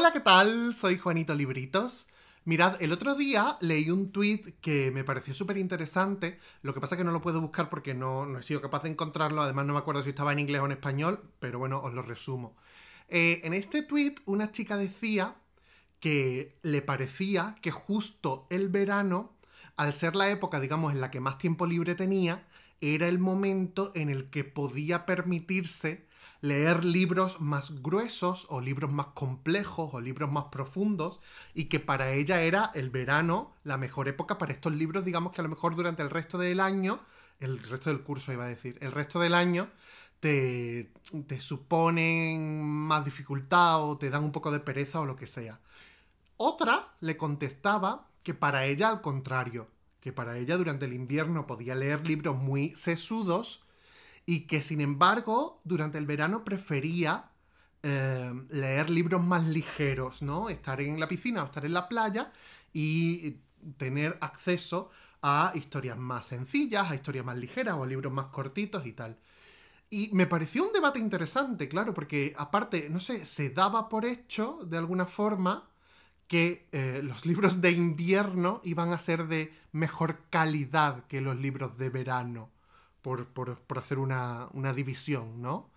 Hola, ¿qué tal? Soy Juanito Libritos. Mirad, el otro día leí un tuit que me pareció súper interesante. Lo que pasa es que no lo puedo buscar porque no, he sido capaz de encontrarlo. Además, no me acuerdo si estaba en inglés o en español, pero bueno, os lo resumo. Eh, en este tuit una chica decía que le parecía que justo el verano, al ser la época, digamos, en la que más tiempo libre tenía, era el momento en el que podía permitirse leer libros más gruesos o libros más complejos o libros más profundos y que para ella era el verano la mejor época para estos libros, digamos que a lo mejor durante el resto del año, el resto del curso iba a decir, el resto del año te, suponen más dificultad o te dan un poco de pereza o lo que sea. Otra le contestaba que para ella al contrario, que para ella durante el invierno podía leer libros muy sesudos, y que sin embargo durante el verano prefería eh, leer libros más ligeros, ¿no? Estar en la piscina o estar en la playa y tener acceso a historias más sencillas, a historias más ligeras o libros más cortitos y tal. Y me pareció un debate interesante, claro, porque aparte, no sé, se daba por hecho de alguna forma que eh, los libros de invierno iban a ser de mejor calidad que los libros de verano por, hacer una, división, ¿no?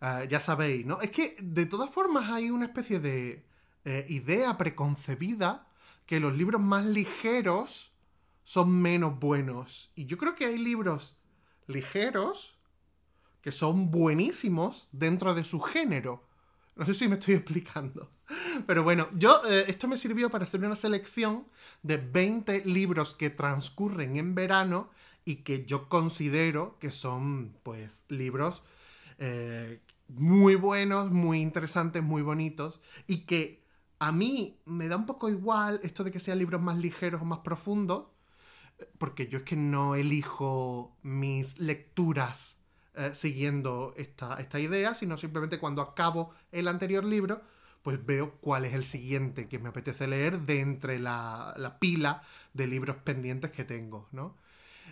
Eh, ya sabéis, ¿no? Es que de todas formas hay una especie de eh, idea preconcebida que los libros más ligeros son menos buenos. Y yo creo que hay libros ligeros que son buenísimos dentro de su género. No sé si me estoy explicando. Pero bueno, yo eh, esto me sirvió para hacer una selección de 20 libros que transcurren en verano y que yo considero que son pues libros eh, muy buenos, muy interesantes, muy bonitos y que a mí me da un poco igual esto de que sean libros más ligeros o más profundos porque yo es que no elijo mis lecturas eh, siguiendo esta, idea, sino simplemente cuando acabo el anterior libro, pues veo cuál es el siguiente que me apetece leer de entre la, la pila de libros pendientes que tengo, ¿no?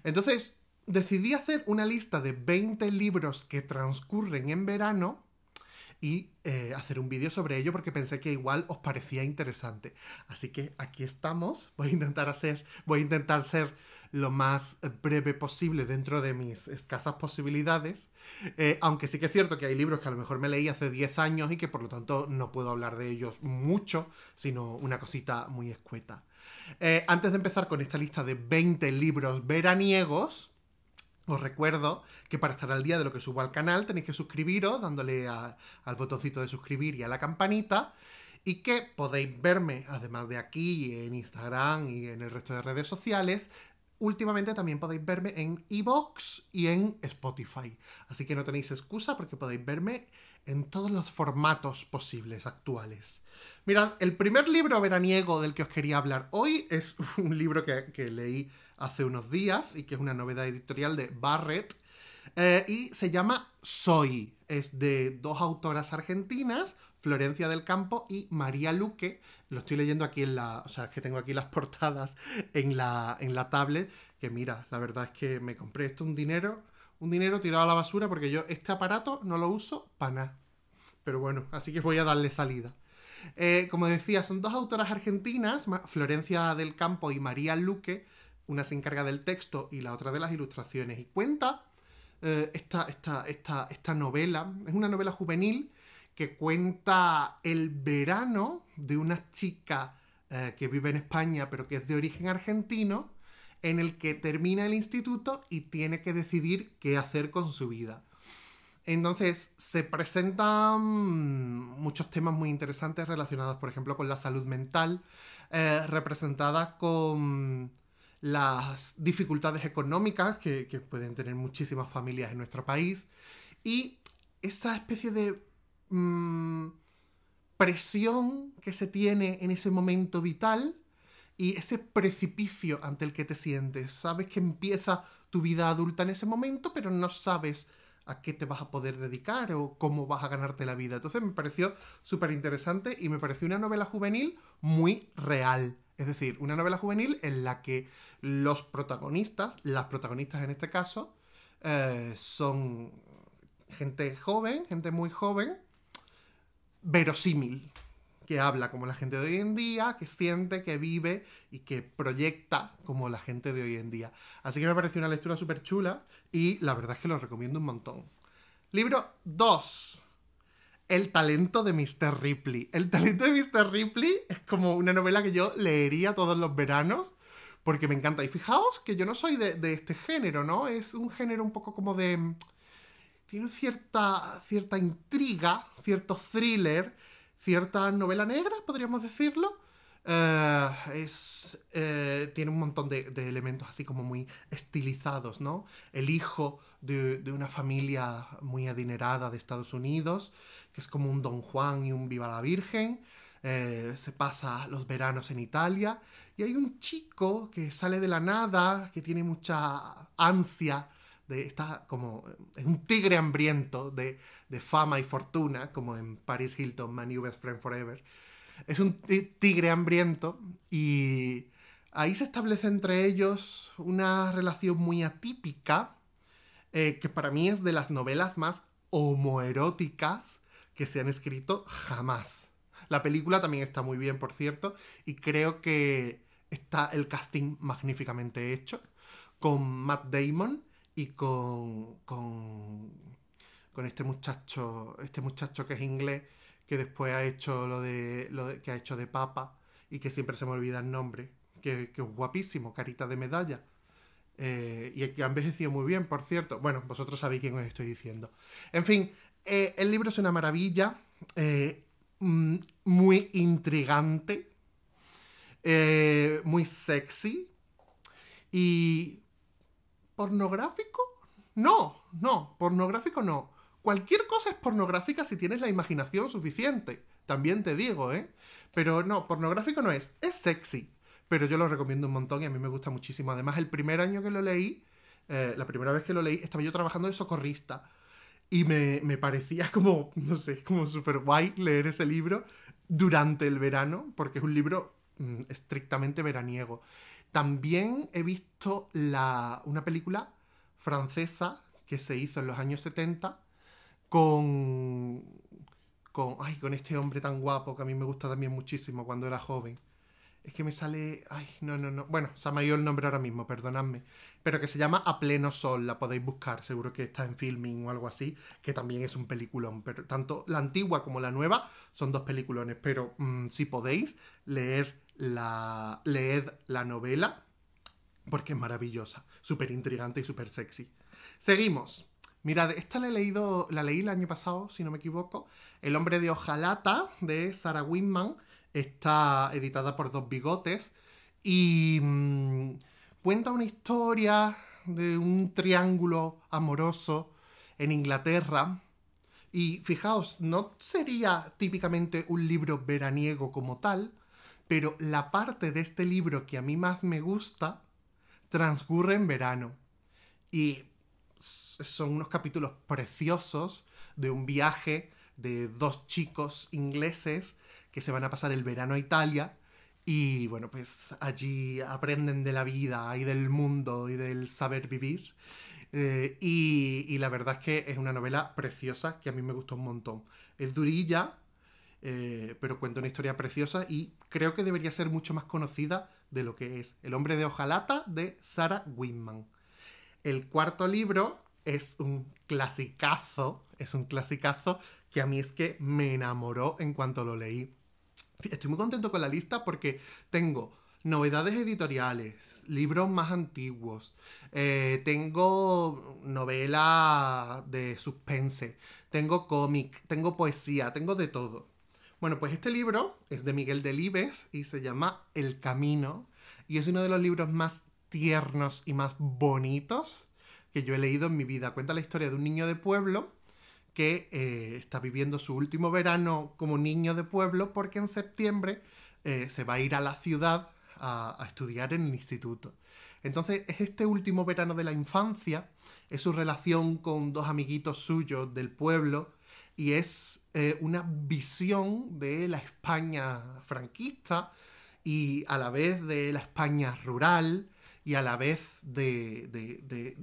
Entonces, decidí hacer una lista de 20 libros que transcurren en verano y eh, hacer un vídeo sobre ello porque pensé que igual os parecía interesante. Así que aquí estamos. Voy a intentar hacer, voy a intentar ser lo más breve posible dentro de mis escasas posibilidades. Eh, aunque sí que es cierto que hay libros que a lo mejor me leí hace 10 años y que por lo tanto no puedo hablar de ellos mucho, sino una cosita muy escueta. Eh, antes de empezar con esta lista de 20 libros veraniegos, os recuerdo que para estar al día de lo que subo al canal tenéis que suscribiros dándole al botoncito de suscribir y a la campanita y que podéis verme, además de aquí, en Instagram y en el resto de redes sociales. Últimamente también podéis verme en Evox y en Spotify. Así que no tenéis excusa porque podéis verme en todos los formatos posibles actuales. Mirad, el primer libro veraniego del que os quería hablar hoy es un libro que, leí hace unos días y que es una novedad editorial de Barrett eh, y se llama Soy. Es de dos autoras argentinas, Florencia del Campo y María Luque. Lo estoy leyendo aquí en la. O sea, que tengo aquí las portadas en la, en la tablet. Que mira, la verdad es que me compré esto un dinero un dinero tirado a la basura porque yo este aparato no lo uso para nada. Pero bueno, así que voy a darle salida. Eh, como decía, son dos autoras argentinas, Florencia del Campo y María Luque. Una se encarga del texto y la otra de las ilustraciones. Y cuenta eh, esta, novela. Es una novela juvenil que cuenta el verano de una chica eh, que vive en España pero que es de origen argentino en el que termina el instituto y tiene que decidir qué hacer con su vida. Entonces, se presentan muchos temas muy interesantes relacionados, por ejemplo, con la salud mental, eh, representadas con las dificultades económicas que, pueden tener muchísimas familias en nuestro país y esa especie de mm, presión que se tiene en ese momento vital y ese precipicio ante el que te sientes. Sabes que empieza tu vida adulta en ese momento, pero no sabes a qué te vas a poder dedicar o cómo vas a ganarte la vida. Entonces me pareció súper interesante y me pareció una novela juvenil muy real. Es decir, una novela juvenil en la que los protagonistas, las protagonistas en este caso, eh, son gente joven, gente muy joven, verosímil que habla como la gente de hoy en día, que siente, que vive y que proyecta como la gente de hoy en día. Así que me pareció una lectura súper chula y la verdad es que lo recomiendo un montón. Libro 2. El talento de Mr. Ripley. El talento de Mr. Ripley es como una novela que yo leería todos los veranos porque me encanta. Y fijaos que yo no soy de, este género, ¿no? Es un género un poco como de... Tiene cierta, cierta intriga, cierto thriller cierta novela negra, podríamos decirlo. Eh, es, eh, tiene un montón de, elementos así como muy estilizados, ¿no? El hijo de, una familia muy adinerada de Estados Unidos, que es como un Don Juan y un Viva la Virgen, eh, se pasa los veranos en Italia, y hay un chico que sale de la nada, que tiene mucha ansia, de, está como, un tigre hambriento de, de fama y fortuna, como en Paris Hilton, My Best Friend Forever. Es un tigre hambriento y ahí se establece entre ellos una relación muy atípica, eh, que para mí es de las novelas más homoeróticas que se han escrito jamás. La película también está muy bien, por cierto, y creo que está el casting magníficamente hecho, con Matt Damon y con, con con este muchacho, este muchacho que es inglés, que después ha hecho lo de, lo que ha hecho de papa y que siempre se me olvida el nombre, que, es guapísimo, carita de medalla. Eh, y que ha envejecido muy bien, por cierto. Bueno, vosotros sabéis quién os estoy diciendo. En fin, eh, el libro es una maravilla, eh, mm, muy intrigante, muy sexy y pornográfico. No, no, pornográfico no. Cualquier cosa es pornográfica si tienes la imaginación suficiente. También te digo, ¿eh? Pero no, pornográfico no es. Es sexy. Pero yo lo recomiendo un montón y a mí me gusta muchísimo. Además, el primer año que lo leí, eh, la primera vez que lo leí, estaba yo trabajando de socorrista. Y me, parecía como, no sé, como súper guay leer ese libro durante el verano, porque es un libro mm, estrictamente veraniego. También he visto la, una película francesa que se hizo en los años 70 con, con, ay, con este hombre tan guapo que a mí me gusta también muchísimo cuando era joven. Es que me sale, ay, no, no, no. Bueno, se me ha ido el nombre ahora mismo, perdonadme. Pero que se llama A Pleno Sol, la podéis buscar, seguro que está en filming o algo así, que también es un peliculón. Pero tanto la antigua como la nueva son dos peliculones. Pero mm, si podéis, leer la, leed la novela porque es maravillosa, súper intrigante y súper sexy. Seguimos. Mirad, esta la he leído, la leí el año pasado, si no me equivoco. El hombre de Ojalata, de Sarah Winman, está editada por Dos Bigotes y mm, cuenta una historia de un triángulo amoroso en Inglaterra. Y fijaos, no sería típicamente un libro veraniego como tal, pero la parte de este libro que a mí más me gusta transcurre en verano. Y son unos capítulos preciosos de un viaje de dos chicos ingleses que se van a pasar el verano a Italia y bueno, pues allí aprenden de la vida y del mundo y del saber vivir. Eh, y, la verdad es que es una novela preciosa que a mí me gustó un montón. Es durilla, eh, pero cuenta una historia preciosa y creo que debería ser mucho más conocida de lo que es El hombre de hojalata de Sarah Winman. El cuarto libro es un clasicazo, es un clasicazo que a mí es que me enamoró en cuanto lo leí. Estoy muy contento con la lista porque tengo novedades editoriales, libros más antiguos, eh, tengo novela de suspense, tengo cómic, tengo poesía, tengo de todo. Bueno, pues este libro es de Miguel Delibes y se llama El Camino y es uno de los libros más tiernos y más bonitos que yo he leído en mi vida. Cuenta la historia de un niño de pueblo que eh, está viviendo su último verano como niño de pueblo porque en septiembre eh, se va a ir a la ciudad a, estudiar en el instituto. Entonces es este último verano de la infancia, es su relación con dos amiguitos suyos del pueblo y es eh, una visión de la España franquista y a la vez de la España rural y a la vez de,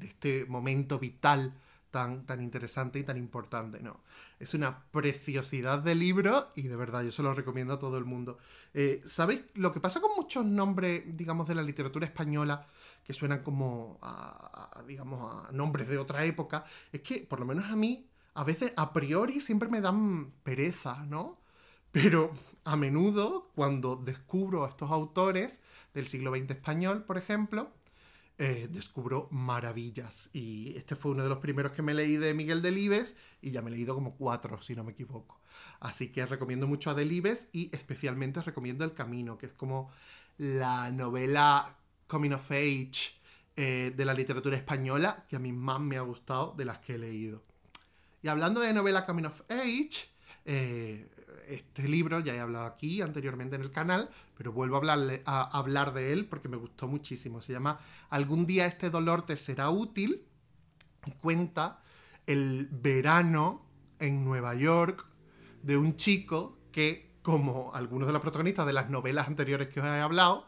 este momento vital tan, tan interesante y tan importante. No, es una preciosidad de libro y de verdad yo se lo recomiendo a todo el mundo. Eh, ¿Sabéis lo que pasa con muchos nombres, digamos, de la literatura española? que suenan como digamos, a nombres de otra época, es que, por lo menos a mí, a veces a priori siempre me dan pereza, ¿no? Pero a menudo, cuando descubro a estos autores, del siglo XX español, por ejemplo, eh, descubro maravillas. Y este fue uno de los primeros que me leí de Miguel Delibes y ya me he leído como cuatro, si no me equivoco. Así que recomiendo mucho a Delibes y especialmente recomiendo El Camino, que es como la novela coming of age eh, de la literatura española que a mí más me ha gustado de las que he leído. Y hablando de novela coming of age, eh, este libro ya he hablado aquí anteriormente en el canal, pero vuelvo a, hablarle, hablar de él porque me gustó muchísimo. Se llama Algún día este dolor te será útil y cuenta el verano en Nueva York de un chico que, como algunos de los protagonistas de las novelas anteriores que os he hablado,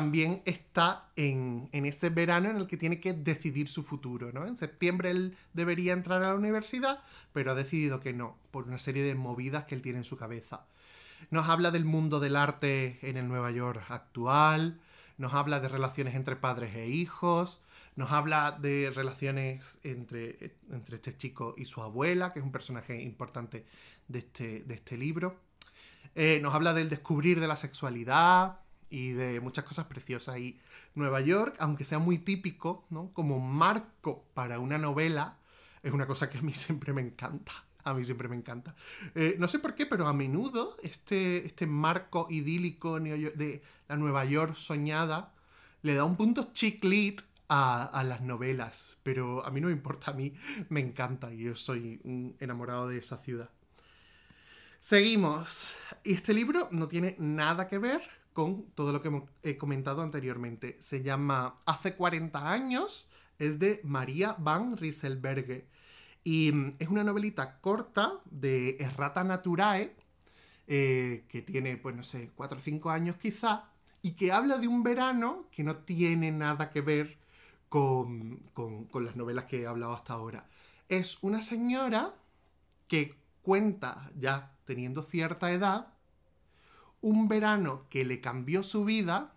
también está en, en, ese verano en el que tiene que decidir su futuro, ¿no? En septiembre él debería entrar a la universidad, pero ha decidido que no, por una serie de movidas que él tiene en su cabeza. Nos habla del mundo del arte en el Nueva York actual, nos habla de relaciones entre padres e hijos, nos habla de relaciones entre, este chico y su abuela, que es un personaje importante de este, este libro. Eh, nos habla del descubrir de la sexualidad, y de muchas cosas preciosas. Y Nueva York, aunque sea muy típico, ¿no? Como marco para una novela, es una cosa que a mí siempre me encanta. A mí siempre me encanta. Eh, no sé por qué, pero a menudo este, este marco idílico de la Nueva York soñada le da un punto chick a, a, las novelas, pero a mí no me importa, a mí me encanta y yo soy enamorado de esa ciudad. Seguimos. Y este libro no tiene nada que ver con todo lo que he comentado anteriormente. Se llama Hace 40 años, es de María van Rieselberge. Y mm, es una novelita corta de Errata Naturae, eh, que tiene, pues no sé, 4 o 5 años quizá, y que habla de un verano que no tiene nada que ver con las novelas que he hablado hasta ahora. Es una señora que cuenta, ya teniendo cierta edad, un verano que le cambió su vida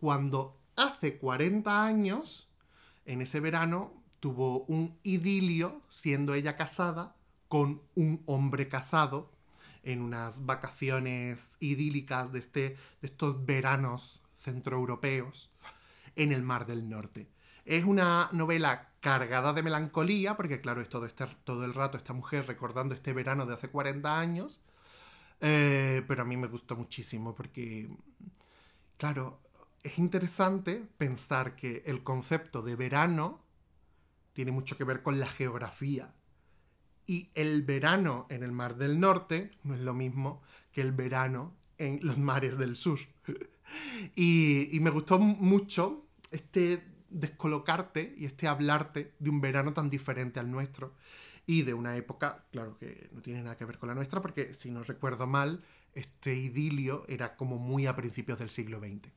cuando hace 40 años, en ese verano, tuvo un idilio siendo ella casada con un hombre casado en unas vacaciones idílicas de, este, de estos veranos centroeuropeos en el Mar del Norte. Es una novela cargada de melancolía, porque claro, es todo, este, todo el rato esta mujer recordando este verano de hace 40 años, eh, pero a mí me gustó muchísimo porque, claro, es interesante pensar que el concepto de verano tiene mucho que ver con la geografía. Y el verano en el Mar del Norte no es lo mismo que el verano en los mares del sur. y me gustó mucho este descolocarte y este hablarte de un verano tan diferente al nuestro y de una época, claro que no tiene nada que ver con la nuestra, porque si no recuerdo mal, este idilio era como muy a principios del siglo XX.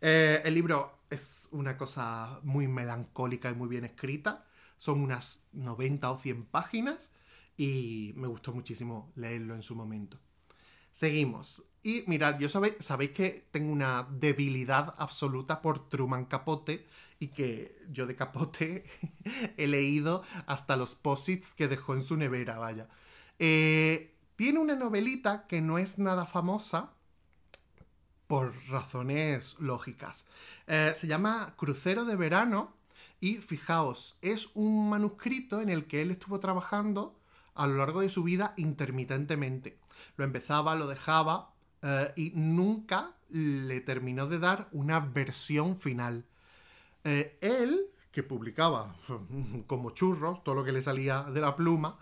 Eh, el libro es una cosa muy melancólica y muy bien escrita, son unas 90 o 100 páginas y me gustó muchísimo leerlo en su momento. Seguimos. Y mirad, yo sabéis, que tengo una debilidad absoluta por Truman Capote y que yo de Capote he leído hasta los posits que dejó en su nevera, vaya. Eh, tiene una novelita que no es nada famosa por razones lógicas. Eh, se llama Crucero de Verano y fijaos, es un manuscrito en el que él estuvo trabajando a lo largo de su vida intermitentemente. Lo empezaba, lo dejaba eh, y nunca le terminó de dar una versión final. Eh, él, que publicaba como churros todo lo que le salía de la pluma,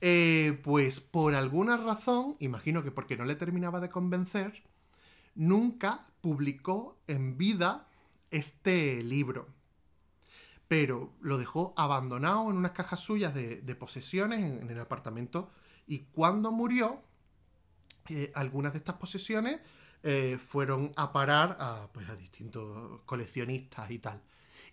eh, pues por alguna razón, imagino que porque no le terminaba de convencer, nunca publicó en vida este libro pero lo dejó abandonado en unas cajas suyas de, posesiones en, el apartamento. Y cuando murió, eh, algunas de estas posesiones eh, fueron a parar a, pues, a distintos coleccionistas y tal.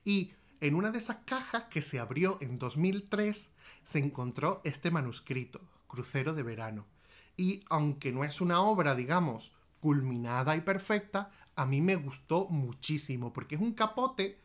Y en una de esas cajas que se abrió en 2003 se encontró este manuscrito, Crucero de Verano. Y aunque no es una obra, digamos, culminada y perfecta, a mí me gustó muchísimo porque es un capote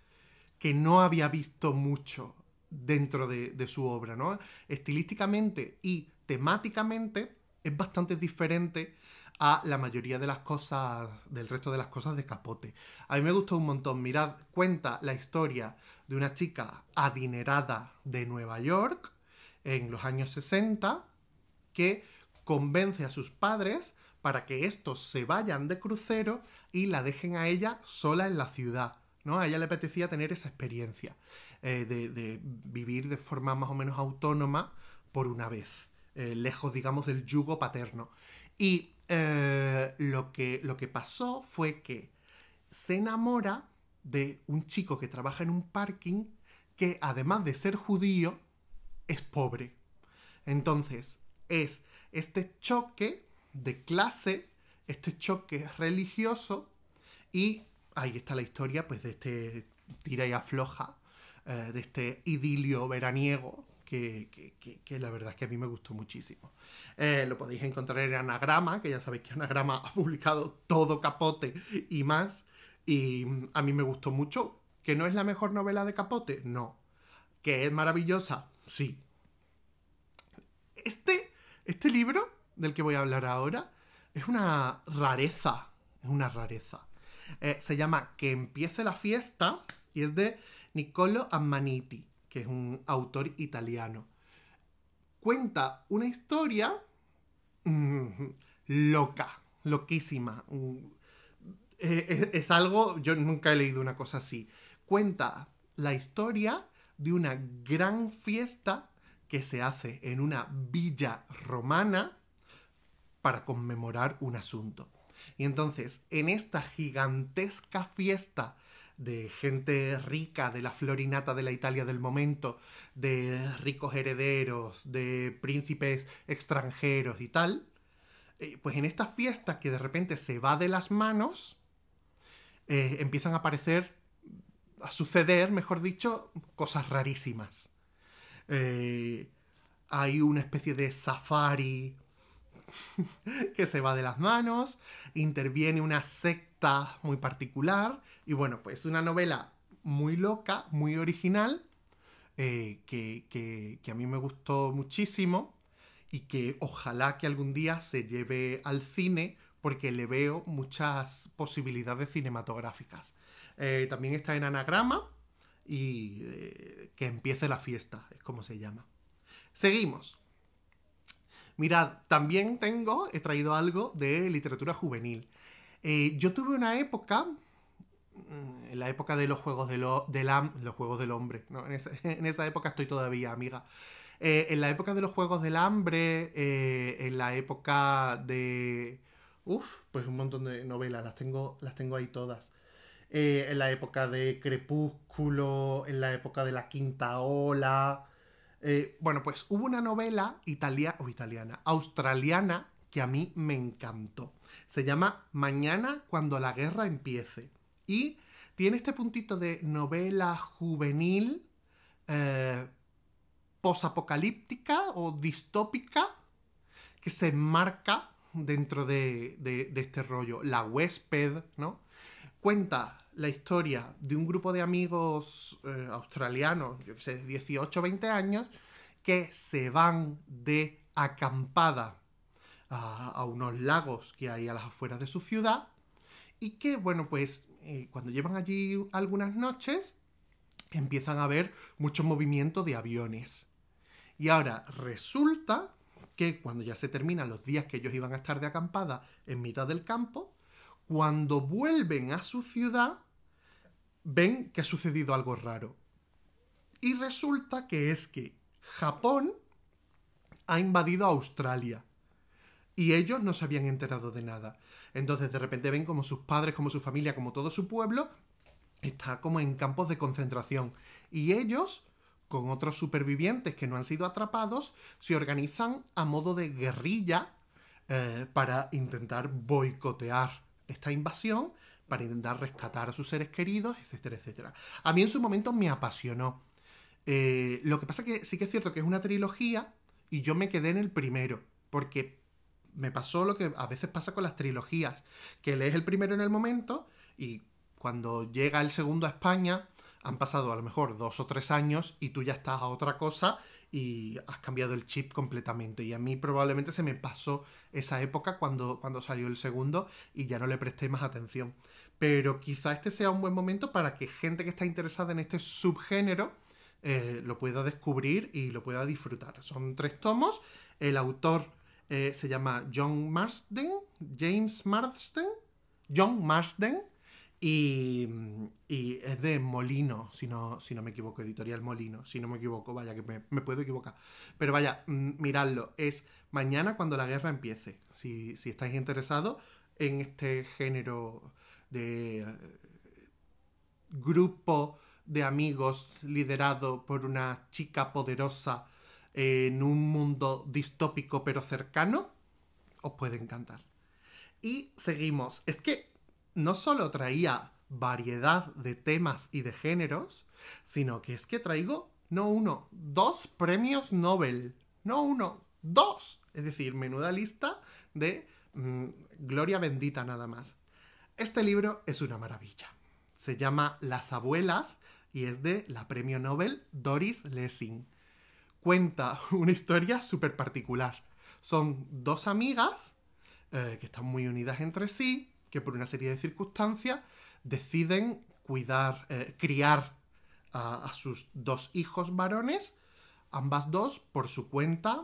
que no había visto mucho dentro de, su obra, ¿no? Estilísticamente y temáticamente es bastante diferente a la mayoría de las cosas, del resto de las cosas de Capote. A mí me gustó un montón. Mirad, cuenta la historia de una chica adinerada de Nueva York en los años 60 que convence a sus padres para que estos se vayan de crucero y la dejen a ella sola en la ciudad. A ella le apetecía tener esa experiencia eh, de, vivir de forma más o menos autónoma por una vez, eh, lejos, digamos, del yugo paterno. Y eh, lo, que, lo que pasó fue que se enamora de un chico que trabaja en un parking que además de ser judío, es pobre. Entonces, es este choque de clase, este choque religioso y ahí está la historia pues de este tira y afloja, eh, de este idilio veraniego que, la verdad es que a mí me gustó muchísimo. Eh, lo podéis encontrar en Anagrama, que ya sabéis que Anagrama ha publicado todo capote y más, y mm, a mí me gustó mucho. ¿Que no es la mejor novela de capote? No. ¿Que es maravillosa? Sí. Este, este libro del que voy a hablar ahora es una rareza, es una rareza. Eh, se llama Que empiece la fiesta y es de Niccolo Ammaniti, que es un autor italiano. Cuenta una historia mm, loca, loquísima. Mm, eh, es algo, yo nunca he leído una cosa así. Cuenta la historia de una gran fiesta que se hace en una villa romana para conmemorar un asunto. Y entonces, en esta gigantesca fiesta de gente rica, de la florinata de la Italia del momento, de ricos herederos, de príncipes extranjeros y tal, eh, pues en esta fiesta que de repente se va de las manos, eh, empiezan a aparecer, a suceder, mejor dicho, cosas rarísimas. Eh, hay una especie de safari que se va de las manos, interviene una secta muy particular y bueno, pues una novela muy loca, muy original, eh, que, a mí me gustó muchísimo y que ojalá que algún día se lleve al cine porque le veo muchas posibilidades cinematográficas. Eh, también está en anagrama y eh, que empiece la fiesta, es como se llama. Seguimos. Mirad, también tengo, he traído algo de literatura juvenil. Eh, yo tuve una época, mm, en la época de los juegos de del los juegos del hombre, en, esa, época estoy todavía, amiga. Eh, en la época de los juegos del hambre, eh, en la época de... Uf, pues un montón de novelas, las tengo, las tengo ahí todas. en la época de Crepúsculo, en la época de la Quinta Ola, eh, bueno, pues hubo una novela italia o italiana, australiana, que a mí me encantó. Se llama Mañana cuando la guerra empiece. Y tiene este puntito de novela juvenil, eh, posapocalíptica o distópica, que se enmarca dentro de, de este rollo. La huésped, ¿no? Cuenta la historia de un grupo de amigos eh, australianos, yo que sé, 18 o 20 años, que se van de acampada a, unos lagos que hay a las afueras de su ciudad y que, bueno, pues eh, cuando llevan allí algunas noches, empiezan a ver mucho movimiento de aviones. Y ahora resulta que cuando ya se terminan los días que ellos iban a estar de acampada en mitad del campo, cuando vuelven a su ciudad, ven que ha sucedido algo raro. Y resulta que es que Japón ha invadido Australia. Y ellos no se habían enterado de nada. Entonces de repente ven como sus padres, como su familia, como todo su pueblo está como en campos de concentración. Y ellos, con otros supervivientes que no han sido atrapados, se organizan a modo de guerrilla eh, para intentar boicotear esta invasión para intentar rescatar a sus seres queridos, etcétera, etcétera. A mí en su momento me apasionó. Eh, lo que pasa que sí que es cierto que es una trilogía y yo me quedé en el primero, porque me pasó lo que a veces pasa con las trilogías, que lees el primero en el momento y cuando llega el segundo a España han pasado a lo mejor dos o tres años y tú ya estás a otra cosa y has cambiado el chip completamente. Y a mí probablemente se me pasó esa época cuando, cuando salió el segundo y ya no le presté más atención. Pero quizá este sea un buen momento para que gente que está interesada en este subgénero eh, lo pueda descubrir y lo pueda disfrutar. Son tres tomos. El autor eh, se llama John Marsden, James Marsden, John Marsden Mm, y, es de Molino, si no, si no me equivoco, editorial Molino, si no me equivoco, vaya que me, puedo equivocar. Pero vaya, mm, miradlo, es mañana cuando la guerra empiece. Si, si estáis interesados en este género de eh, grupo de amigos liderado por una chica poderosa en un mundo distópico pero cercano, os puede encantar. Y seguimos. Es que no solo traía variedad de temas y de géneros, sino que es que traigo no uno, dos premios Nobel. No uno, dos. Es decir, menuda lista de mm, gloria bendita nada más. Este libro es una maravilla. Se llama Las abuelas y es de la premio Nobel Doris Lessing. Cuenta una historia súper particular. Son dos amigas eh, que están muy unidas entre sí, que por una serie de circunstancias deciden cuidar, eh, criar a, sus dos hijos varones, ambas dos por su cuenta,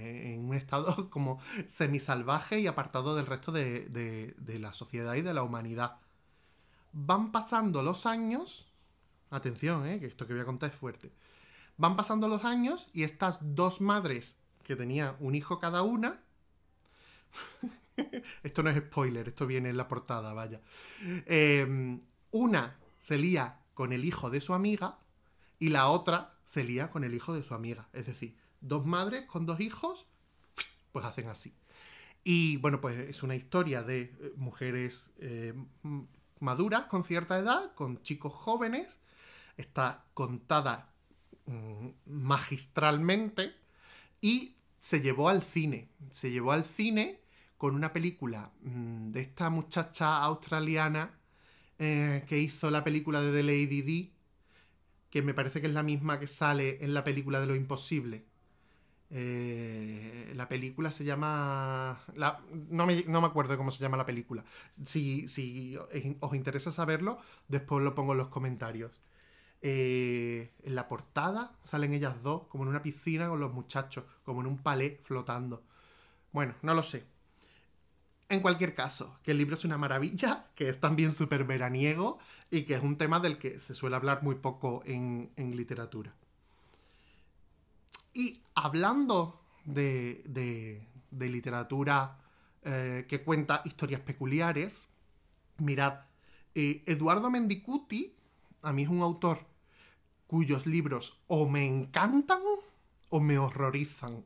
en un estado como semisalvaje y apartado del resto de, la sociedad y de la humanidad. Van pasando los años, atención, eh, que esto que voy a contar es fuerte, van pasando los años y estas dos madres que tenía un hijo cada una, esto no es spoiler, esto viene en la portada, vaya. Em, una se lía con el hijo de su amiga y la otra se lía con el hijo de su amiga. Es decir, dos madres con dos hijos, pues hacen así. Y bueno, pues es una historia de eh, mujeres eh, maduras con cierta edad, con chicos jóvenes. Está contada mm, magistralmente y se llevó al cine. Se llevó al cine con una película mm, de esta muchacha australiana eh, que hizo la película de The Lady D, que me parece que es la misma que sale en la película de Lo Imposible. Eh, la película se llama... no, me, acuerdo de cómo se llama la película. Si, si os interesa saberlo, después lo pongo en los comentarios. Eh, en la portada salen ellas dos, como en una piscina con los muchachos, como en un palé flotando. Bueno, no lo sé. En cualquier caso, que el libro es una maravilla, que es también súper veraniego y que es un tema del que se suele hablar muy poco en, literatura. Y hablando de, literatura eh, que cuenta historias peculiares, mirad, eh, Eduardo Mendicuti, a mí es un autor cuyos libros o me encantan o me horrorizan.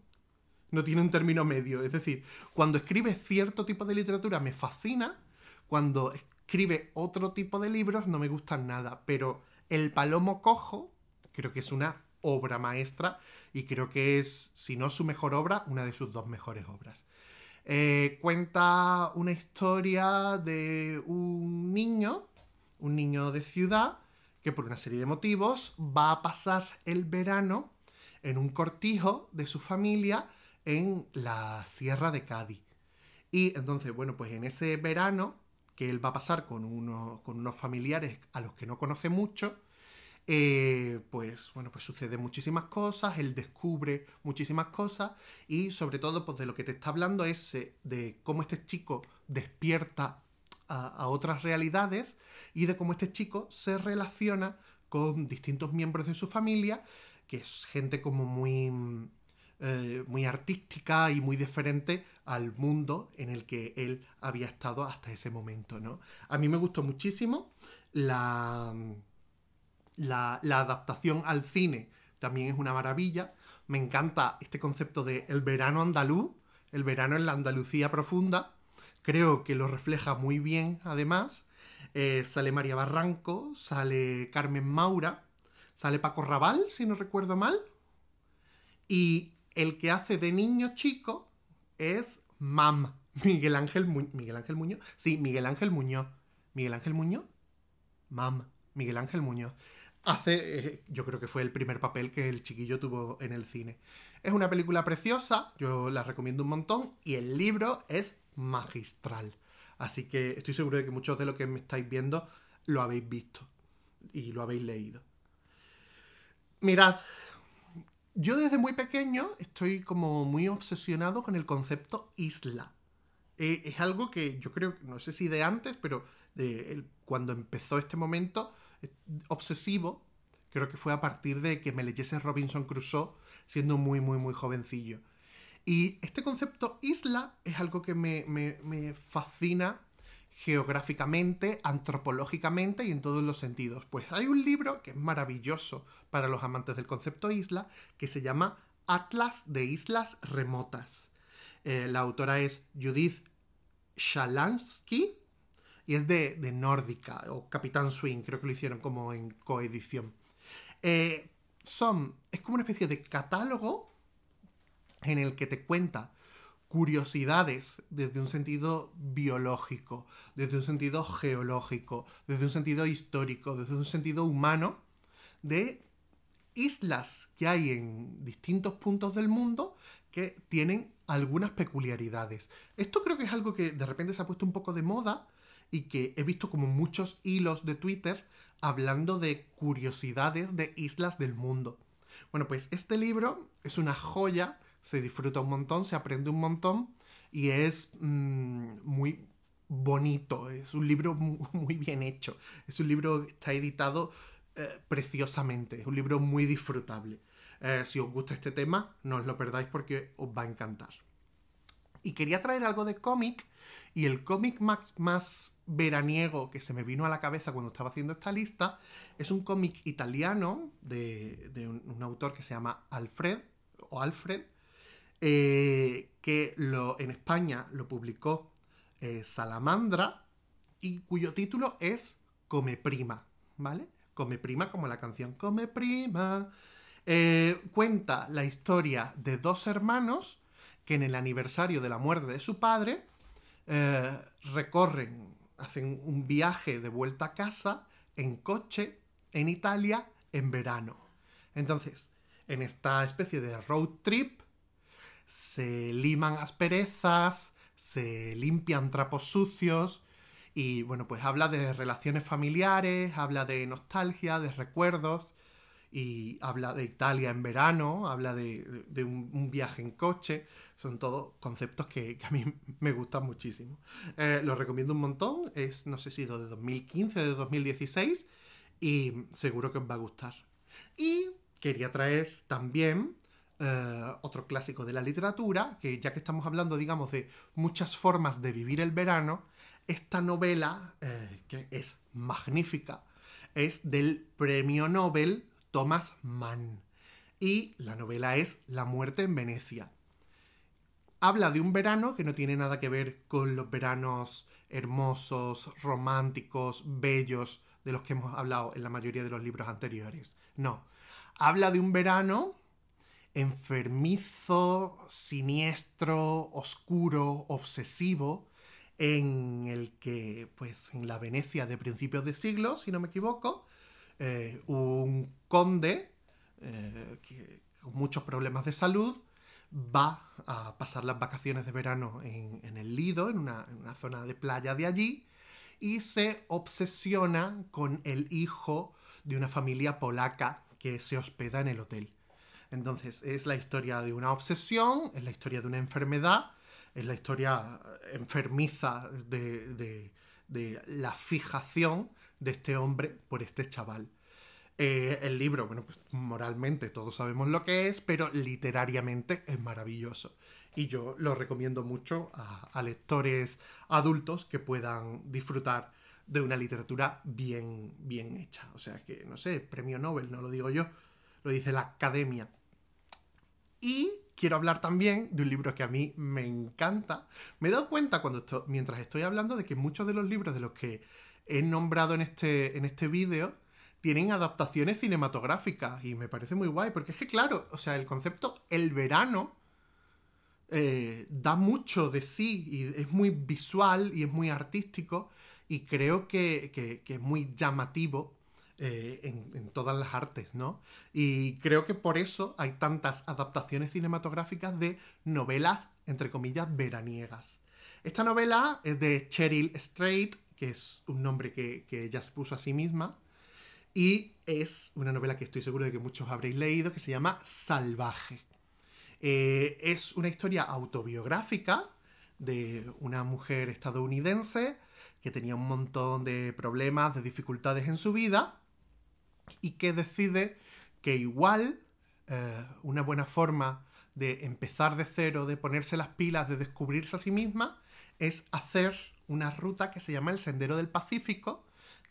No tiene un término medio. Es decir, cuando escribe cierto tipo de literatura me fascina, cuando escribe otro tipo de libros no me gustan nada. Pero El Palomo Cojo creo que es una obra maestra y creo que es, si no su mejor obra, una de sus dos mejores obras. Eh, cuenta una historia de un niño, un niño de ciudad, que por una serie de motivos va a pasar el verano en un cortijo de su familia en la Sierra de Cádiz. Y entonces, bueno, pues en ese verano que él va a pasar con, con unos familiares a los que no conoce mucho, eh, pues bueno, pues sucede muchísimas cosas, él descubre muchísimas cosas y sobre todo pues de lo que te está hablando es eh, de cómo este chico despierta a, otras realidades y de cómo este chico se relaciona con distintos miembros de su familia, que es gente como muy... Eh, muy artística y muy diferente al mundo en el que él había estado hasta ese momento, ¿no? A mí me gustó muchísimo la, la, la, adaptación al cine, también es una maravilla. Me encanta este concepto de el verano andaluz, el verano en la Andalucía profunda, creo que lo refleja muy bien además. Eh, sale María Barranco, sale Carmen Maura, sale Paco rabal si no recuerdo mal. Y el que hace de niño chico es Mam, Miguel Ángel, Miguel Ángel Muñoz. Sí, Miguel Ángel Muñoz. Miguel Ángel Muñoz. Mam, Miguel Ángel Muñoz. Hace, eh, yo creo que fue el primer papel que el chiquillo tuvo en el cine. Es una película preciosa, yo la recomiendo un montón y el libro es magistral. Así que estoy seguro de que muchos de los que me estáis viendo lo habéis visto y lo habéis leído. Mirad, yo desde muy pequeño estoy como muy obsesionado con el concepto isla. Eh, es algo que yo creo, no sé si de antes, pero de, cuando empezó este momento eh, obsesivo, creo que fue a partir de que me leyese Robinson Crusoe siendo muy, muy, muy jovencillo. Y este concepto isla es algo que me, fascina geográficamente, antropológicamente y en todos los sentidos. Pues hay un libro que es maravilloso para los amantes del concepto isla, que se llama Atlas de Islas Remotas. Eh, la autora es Judith Shalansky y es de, de Nórdica o Capitán Swing, creo que lo hicieron como en coedición. Eh, son, es como una especie de catálogo en el que te cuenta curiosidades desde un sentido biológico, desde un sentido geológico, desde un sentido histórico, desde un sentido humano, de islas que hay en distintos puntos del mundo que tienen algunas peculiaridades. Esto creo que es algo que de repente se ha puesto un poco de moda y que he visto como muchos hilos de Twitter hablando de curiosidades de islas del mundo. Bueno, pues este libro es una joya, se disfruta un montón, se aprende un montón y es mm, muy bonito, es un libro muy, bien hecho, es un libro que está editado eh, preciosamente, es un libro muy disfrutable. Eh, si os gusta este tema, no os lo perdáis porque os va a encantar. Y quería traer algo de cómic y el cómic más veraniego que se me vino a la cabeza cuando estaba haciendo esta lista es un cómic italiano de, un, autor que se llama Alfred o Alfred, eh, que lo, en España lo publicó eh, Salamandra y cuyo título es Come Prima, ¿vale? Come Prima como la canción Come Prima. Eh, cuenta la historia de dos hermanos que en el aniversario de la muerte de su padre recorren hacen un viaje de vuelta a casa en coche en Italia en verano. Entonces, en esta especie de road trip, se liman asperezas, se limpian trapos sucios y bueno, pues habla de relaciones familiares, habla de nostalgia, de recuerdos y habla de Italia en verano, habla de, un, un, viaje en coche, son todos conceptos que, a mí me gustan muchísimo. Eh, los recomiendo un montón. Es, no sé si de 2015, o de 2016. Y seguro que os va a gustar. Y quería traer también eh, otro clásico de la literatura, que ya que estamos hablando, digamos, de muchas formas de vivir el verano, esta novela, eh, que es magnífica, es del premio Nobel Thomas Mann. Y la novela es La muerte en Venecia habla de un verano que no tiene nada que ver con los veranos hermosos, románticos, bellos de los que hemos hablado en la mayoría de los libros anteriores. No, habla de un verano enfermizo, siniestro, oscuro, obsesivo, en el que, pues, en la Venecia de principios de siglo, si no me equivoco, eh, un conde eh, con muchos problemas de salud va a pasar las vacaciones de verano en, el Lido, en una, zona de playa de allí, y se obsesiona con el hijo de una familia polaca que se hospeda en el hotel. Entonces es la historia de una obsesión, es la historia de una enfermedad, es la historia eh, enfermiza de, de la fijación de este hombre por este chaval. Eh, el libro, bueno, pues moralmente todos sabemos lo que es, pero literariamente es maravilloso. Y yo lo recomiendo mucho a, lectores adultos que puedan disfrutar de una literatura bien, bien hecha. O sea, que no sé, premio Nobel, no lo digo yo, lo dice la academia. Y quiero hablar también de un libro que a mí me encanta. Me he dado cuenta cuando mientras estoy hablando de que muchos de los libros de los que he nombrado en este, en este vídeo tienen adaptaciones cinematográficas y me parece muy guay, porque es que claro, o sea, el concepto el verano eh, da mucho de sí y es muy visual y es muy artístico y creo que, es muy llamativo eh, en, todas las artes, ¿no? Y creo que por eso hay tantas adaptaciones cinematográficas de novelas, entre comillas, veraniegas. Esta novela es de Cheryl Strait, que es un nombre que, que ella se puso a sí misma, y es una novela que estoy seguro de que muchos habréis leído, que se llama Salvaje. Eh, es una historia autobiográfica de una mujer estadounidense que tenía un montón de problemas, de dificultades en su vida y que decide que igual eh, una buena forma de empezar de cero, de ponerse las pilas, de descubrirse a sí misma, es hacer una ruta que se llama el Sendero del Pacífico,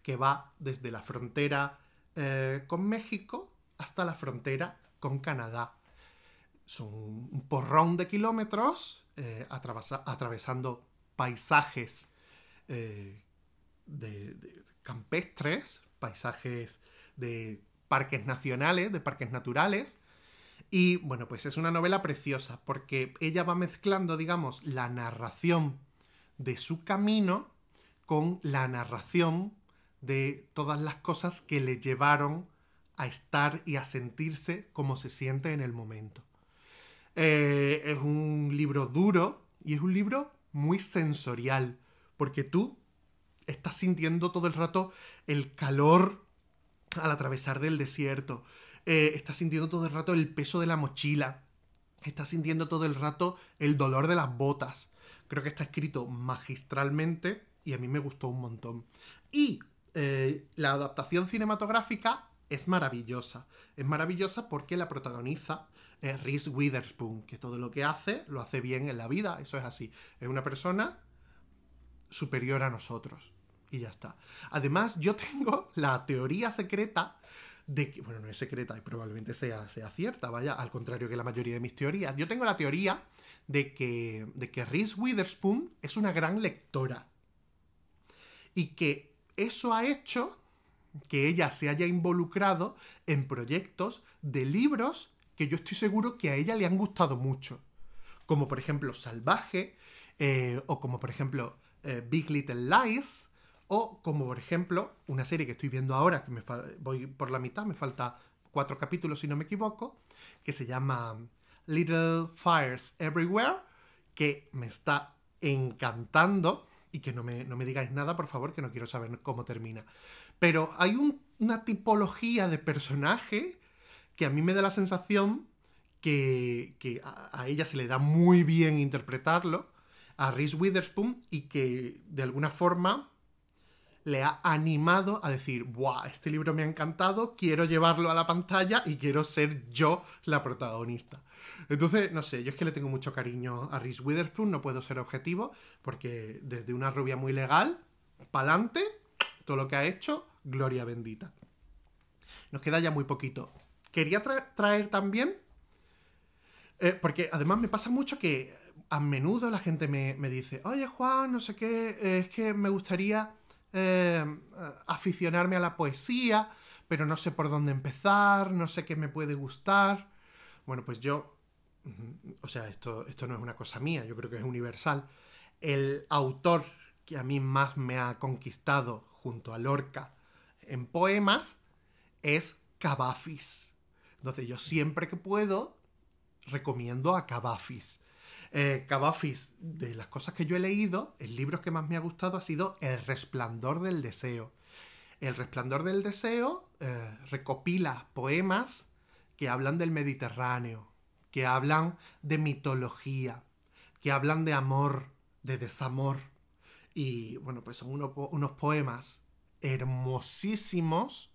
que va desde la frontera eh, con México hasta la frontera con Canadá. Son un porrón de kilómetros eh, atravesando paisajes eh, de, campestres, paisajes de parques nacionales, de parques naturales. Y bueno, pues es una novela preciosa porque ella va mezclando, digamos, la narración de su camino con la narración de todas las cosas que le llevaron a estar y a sentirse como se siente en el momento. Eh, es un libro duro y es un libro muy sensorial, porque tú estás sintiendo todo el rato el calor al atravesar del desierto, eh, estás sintiendo todo el rato el peso de la mochila, estás sintiendo todo el rato el dolor de las botas. Creo que está escrito magistralmente y a mí me gustó un montón. Y eh, la adaptación cinematográfica es maravillosa. Es maravillosa porque la protagoniza es eh, Reese Witherspoon, que todo lo que hace lo hace bien en la vida, eso es así. Es una persona superior a nosotros. Y ya está. Además, yo tengo la teoría secreta de que, bueno, no es secreta y probablemente sea, sea cierta, vaya, al contrario que la mayoría de mis teorías. Yo tengo la teoría de que, de que Reese Witherspoon es una gran lectora y que eso ha hecho que ella se haya involucrado en proyectos de libros que yo estoy seguro que a ella le han gustado mucho. Como por ejemplo Salvaje, eh, o como por ejemplo eh, Big Little Lies, o como por ejemplo una serie que estoy viendo ahora, que me voy por la mitad, me falta cuatro capítulos si no me equivoco, que se llama Little Fires Everywhere, que me está encantando y que no me, no me, digáis nada, por favor, que no quiero saber cómo termina. Pero hay una tipología de personaje que a mí me da la sensación que, a, ella se le da muy bien interpretarlo, a Reese Witherspoon, y que de alguna forma le ha animado a decir, ¡buah! Este libro me ha encantado, quiero llevarlo a la pantalla y quiero ser yo la protagonista. Entonces, no sé, yo es que le tengo mucho cariño a Reese Witherspoon, no puedo ser objetivo, porque desde una rubia muy legal, pa'lante, todo lo que ha hecho, gloria bendita. Nos queda ya muy poquito. Quería traer también, eh, porque además me pasa mucho que a menudo la gente me, dice, oye Juan, no sé qué, es que me gustaría eh, aficionarme a la poesía, pero no sé por dónde empezar, no sé qué me puede gustar. Bueno, pues yo, o sea, esto, esto no es una cosa mía, yo creo que es universal. El autor que a mí más me ha conquistado junto a Lorca en poemas es Cavafis. Entonces yo siempre que puedo recomiendo a Cavafis. Eh, Cavafis, de las cosas que yo he leído, el libro que más me ha gustado ha sido El Resplandor del Deseo. El Resplandor del Deseo eh, recopila poemas que hablan del Mediterráneo, que hablan de mitología, que hablan de amor, de desamor. Y bueno, pues son unos poemas hermosísimos.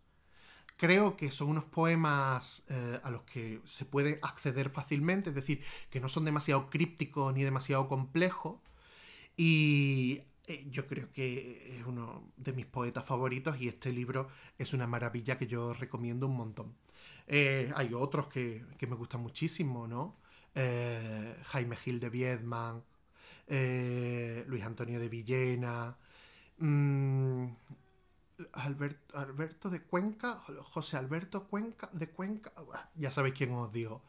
Creo que son unos poemas eh, a los que se puede acceder fácilmente, es decir, que no son demasiado crípticos ni demasiado complejos. Y eh, yo creo que es uno de mis poetas favoritos y este libro es una maravilla que yo recomiendo un montón. Eh, hay otros que, me gustan muchísimo, ¿no? Eh, Jaime Gil de Viedman, eh, Luis Antonio de Villena, mm, Alberto de Cuenca, José Alberto Cuenca de Cuenca, ya sabéis quién os digo.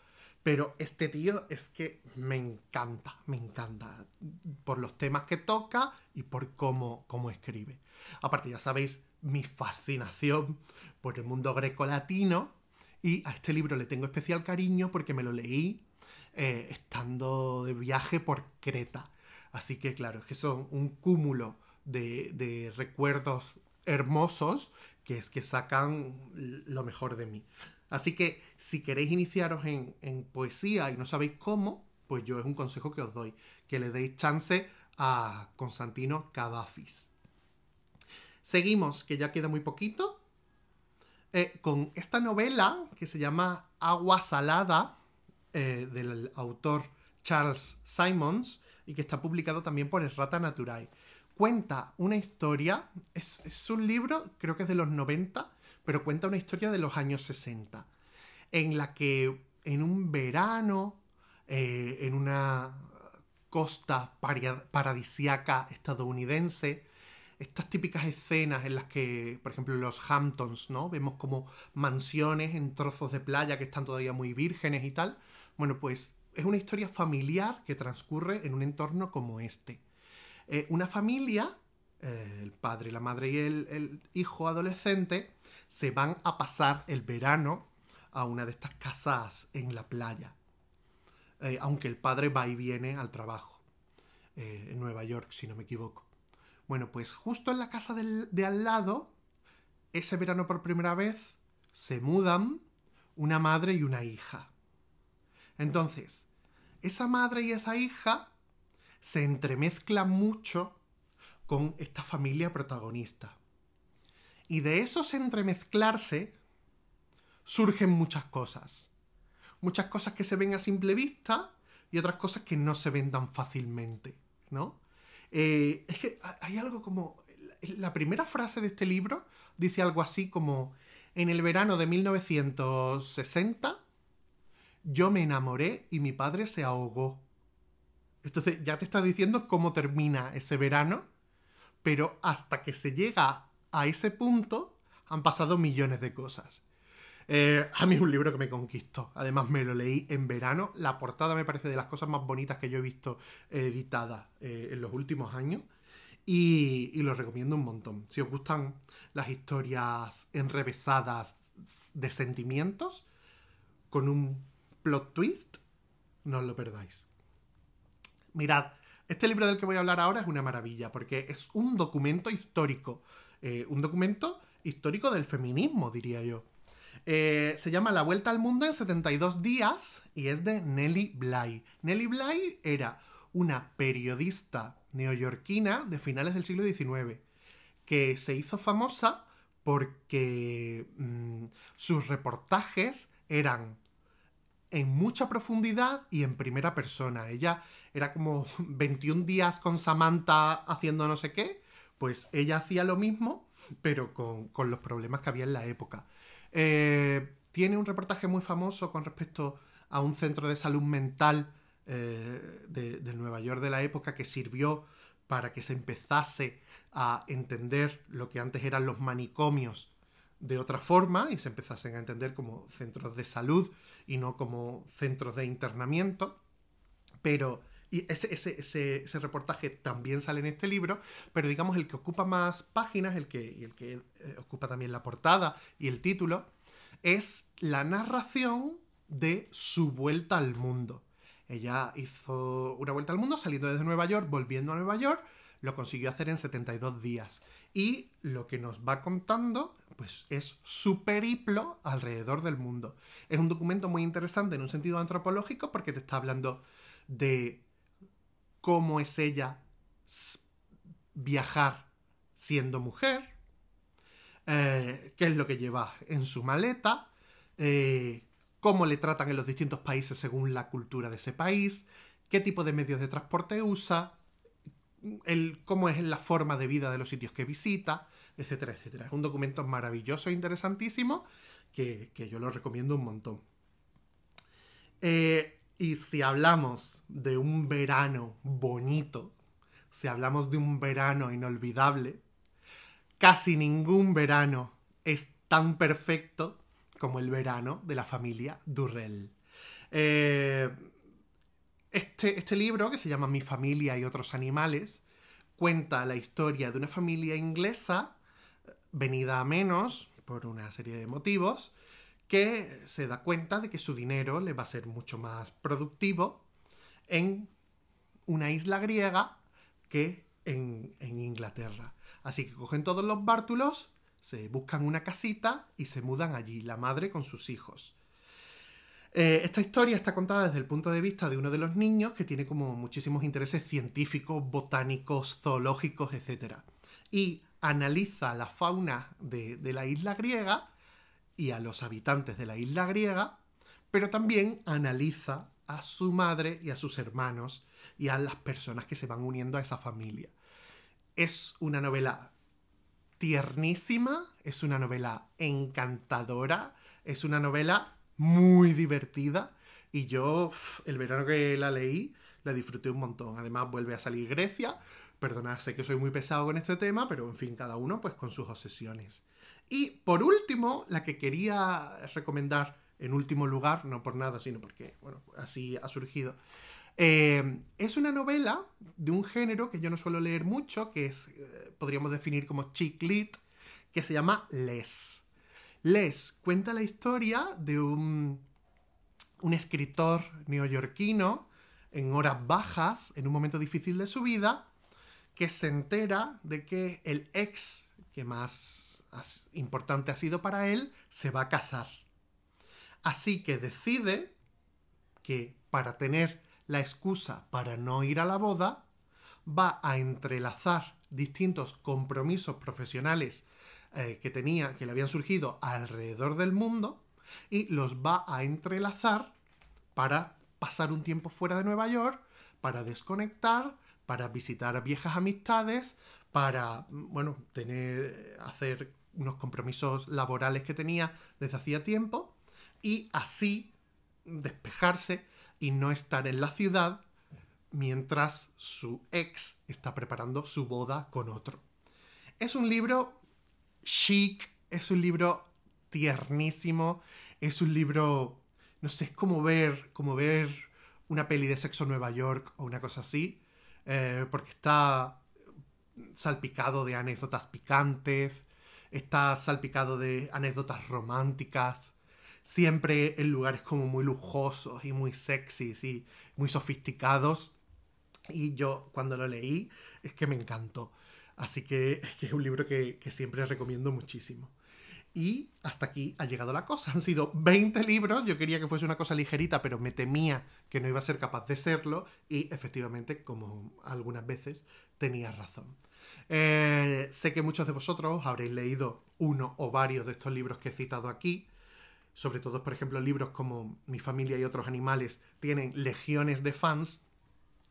Pero este tío es que me encanta, me encanta. Por los temas que toca y por cómo, cómo escribe. Aparte, ya sabéis mi fascinación por el mundo greco-latino y a este libro le tengo especial cariño porque me lo leí eh, estando de viaje por Creta. Así que claro, es que son un cúmulo de, recuerdos hermosos que es que sacan lo mejor de mí. Así que si queréis iniciaros en, en, poesía y no sabéis cómo, pues yo es un consejo que os doy, que le deis chance a Constantino Cadafis. Seguimos, que ya queda muy poquito, eh, con esta novela que se llama Agua Salada, eh, del autor Charles Simons, y que está publicado también por Errata Naturae. Cuenta una historia, es, un libro, creo que es de los 90, pero cuenta una historia de los años 60, en la que en un verano, eh, en una costa paradisiaca estadounidense, estas típicas escenas en las que, por ejemplo, los Hamptons, ¿no? Vemos como mansiones en trozos de playa que están todavía muy vírgenes y tal. Bueno, pues es una historia familiar que transcurre en un entorno como este. Eh, una familia, eh, el padre, la madre y el, hijo adolescente, se van a pasar el verano a una de estas casas en la playa. Eh, aunque el padre va y viene al trabajo en Nueva York, si no me equivoco. Bueno, pues justo en la casa de al lado, ese verano por primera vez, se mudan una madre y una hija. Entonces, esa madre y esa hija se entremezclan mucho con esta familia protagonista. Y de esos entremezclarse surgen muchas cosas. Muchas cosas que se ven a simple vista y otras cosas que no se ven tan fácilmente, ¿no? Eh, es que hay algo como... La primera frase de este libro dice algo así como, en el verano de 1960, yo me enamoré y mi padre se ahogó. Entonces ya te está diciendo cómo termina ese verano, pero hasta que se llega a ese punto han pasado millones de cosas. Eh, a mí es un libro que me conquistó. Además, me lo leí en verano. La portada me parece de las cosas más bonitas que yo he visto editada eh, en los últimos años. Y, lo recomiendo un montón. Si os gustan las historias enrevesadas de sentimientos, con un plot twist, no os lo perdáis. Mirad, este libro del que voy a hablar ahora es una maravilla, porque es un documento histórico. Eh, un documento histórico del feminismo, diría yo. Eh, se llama La Vuelta al Mundo en 72 días y es de Nelly Bly. Nelly Bly era una periodista neoyorquina de finales del siglo XIX que se hizo famosa porque mm, sus reportajes eran en mucha profundidad y en primera persona. Ella era como 21 días con Samantha haciendo no sé qué, pues ella hacía lo mismo, pero con los problemas que había en la época. Eh, tiene un reportaje muy famoso con respecto a un centro de salud mental eh, de, Nueva York de la época que sirvió para que se empezase a entender lo que antes eran los manicomios de otra forma y se empezasen a entender como centros de salud y no como centros de internamiento. Pero y ese, ese, reportaje también sale en este libro, pero digamos el que ocupa más páginas, el que, el que eh, ocupa también la portada y el título, es la narración de su vuelta al mundo. Ella hizo una vuelta al mundo saliendo desde Nueva York, volviendo a Nueva York, lo consiguió hacer en 72 días. Y lo que nos va contando, pues es su periplo alrededor del mundo. Es un documento muy interesante en un sentido antropológico porque te está hablando de cómo es ella viajar siendo mujer, eh, qué es lo que lleva en su maleta, eh, cómo le tratan en los distintos países según la cultura de ese país, qué tipo de medios de transporte usa, cómo es la forma de vida de los sitios que visita, etcétera, etcétera. Es un documento maravilloso e interesantísimo que, yo lo recomiendo un montón. Eh, y si hablamos de un verano bonito, si hablamos de un verano inolvidable, casi ningún verano es tan perfecto como el verano de la familia Durrell. Eh, este, este libro, que se llama Mi familia y otros animales, cuenta la historia de una familia inglesa venida a menos por una serie de motivos, que se da cuenta de que su dinero le va a ser mucho más productivo en una isla griega que en, Inglaterra. Así que cogen todos los bártulos, se buscan una casita y se mudan allí, la madre con sus hijos. Eh, esta historia está contada desde el punto de vista de uno de los niños que tiene como muchísimos intereses científicos, botánicos, zoológicos, etc. Y analiza la fauna de, de la isla griega y a los habitantes de la isla griega, pero también analiza a su madre y a sus hermanos y a las personas que se van uniendo a esa familia. Es una novela tiernísima, es una novela encantadora, es una novela muy divertida y yo el verano que la leí la disfruté un montón. Además vuelve a salir Grecia, perdonad, sé que soy muy pesado con este tema, pero en fin, cada uno pues con sus obsesiones. Y por último, la que quería recomendar en último lugar, no por nada, sino porque, bueno, así ha surgido. Eh, es una novela de un género que yo no suelo leer mucho, que es, eh, podríamos definir como chick lit, que se llama Les. Les cuenta la historia de un, un escritor neoyorquino en horas bajas, en un momento difícil de su vida, que se entera de que el ex que más importante ha sido para él, se va a casar. Así que decide que para tener la excusa para no ir a la boda, va a entrelazar distintos compromisos profesionales eh, que tenía, que le habían surgido alrededor del mundo, y los va a entrelazar para pasar un tiempo fuera de Nueva York, para desconectar, para visitar viejas amistades, para, mm, bueno, tener, hacer unos compromisos laborales que tenía desde hacía tiempo y así despejarse y no estar en la ciudad mientras su ex está preparando su boda con otro. Es un libro chic, es un libro tiernísimo, es un libro, no sé, es como ver, como ver una peli de sexo en Nueva York o una cosa así, eh, porque está salpicado de anécdotas picantes, está salpicado de anécdotas románticas, siempre en lugares como muy lujosos y muy sexys y muy sofisticados. Y yo cuando lo leí es que me encantó. Así que, es, un libro que, que siempre recomiendo muchísimo. Y hasta aquí ha llegado la cosa. Han sido 20 libros. Yo quería que fuese una cosa ligerita, pero me temía que no iba a ser capaz de serlo. Y efectivamente, como algunas veces, tenía razón. Eh, sé que muchos de vosotros habréis leído uno o varios de estos libros que he citado aquí, sobre todo, por ejemplo, libros como Mi familia y otros animales tienen legiones de fans,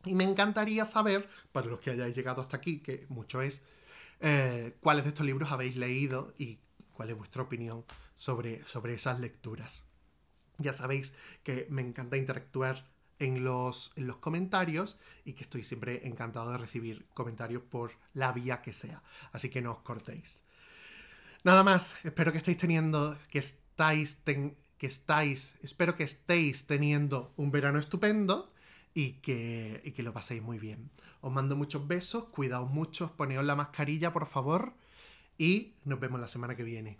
y me encantaría saber, para los que hayáis llegado hasta aquí, que mucho es, eh, cuáles de estos libros habéis leído y cuál es vuestra opinión sobre, sobre esas lecturas. Ya sabéis que me encanta interactuar en los, en los comentarios y que estoy siempre encantado de recibir comentarios por la vía que sea. Así que no os cortéis. Nada más, espero que estéis teniendo, que estáis, que estáis, espero que estéis teniendo un verano estupendo y que, y que lo paséis muy bien. Os mando muchos besos, cuidaos mucho, poneos la mascarilla por favor y nos vemos la semana que viene.